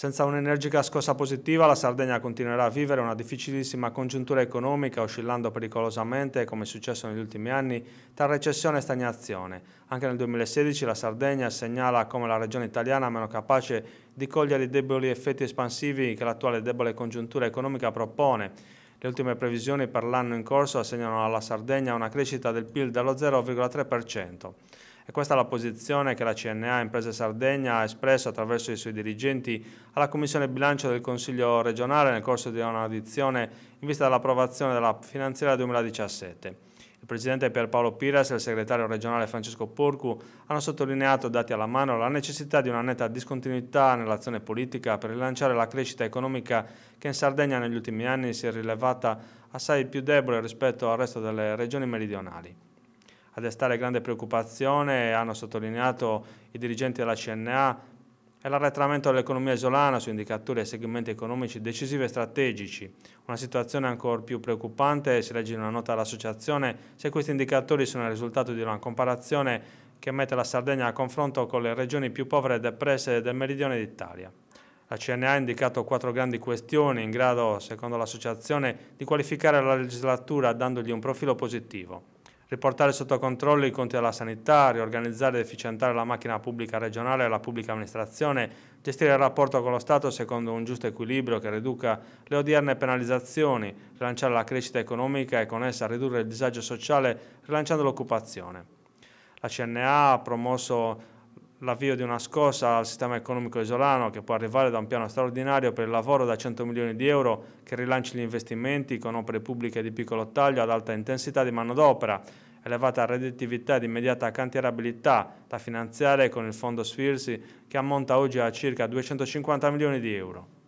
Senza un'energica scossa positiva la Sardegna continuerà a vivere una difficilissima congiuntura economica oscillando pericolosamente, come è successo negli ultimi anni, tra recessione e stagnazione. Anche nel 2016 la Sardegna segnala come la regione italiana meno capace di cogliere i deboli effetti espansivi che l'attuale debole congiuntura economica propone. Le ultime previsioni per l'anno in corso assegnano alla Sardegna una crescita del PIL dello 0,3%. E questa è la posizione che la CNA Imprese Sardegna ha espresso attraverso i suoi dirigenti alla Commissione Bilancio del Consiglio regionale nel corso di un'audizione in vista dell'approvazione della finanziaria 2017. Il presidente Pierpaolo Piras e il segretario regionale Francesco Porcu hanno sottolineato, dati alla mano, la necessità di una netta discontinuità nell'azione politica per rilanciare la crescita economica che in Sardegna negli ultimi anni si è rilevata assai più debole rispetto al resto delle regioni meridionali a destare grande preoccupazione, hanno sottolineato i dirigenti della CNA, è l'arretramento dell'economia isolana su indicatori e segmenti economici decisivi e strategici. Una situazione ancora più preoccupante si legge in una nota dell'associazione se questi indicatori sono il risultato di una comparazione che mette la Sardegna a confronto con le regioni più povere e depresse del meridione d'Italia. La CNA ha indicato quattro grandi questioni in grado, secondo l'associazione, di qualificare la legislatura dandogli un profilo positivo riportare sotto controllo i conti della sanità, riorganizzare ed efficientare la macchina pubblica regionale e la pubblica amministrazione, gestire il rapporto con lo Stato secondo un giusto equilibrio che riduca le odierne penalizzazioni, rilanciare la crescita economica e con essa ridurre il disagio sociale rilanciando l'occupazione. La CNA ha promosso l'avvio di una scossa al sistema economico isolano che può arrivare da un piano straordinario per il lavoro da 100 milioni di euro che rilanci gli investimenti con opere pubbliche di piccolo taglio ad alta intensità di manodopera, elevata redditività ed immediata cantierabilità da finanziare con il fondo Sfirsi che ammonta oggi a circa 250 milioni di euro.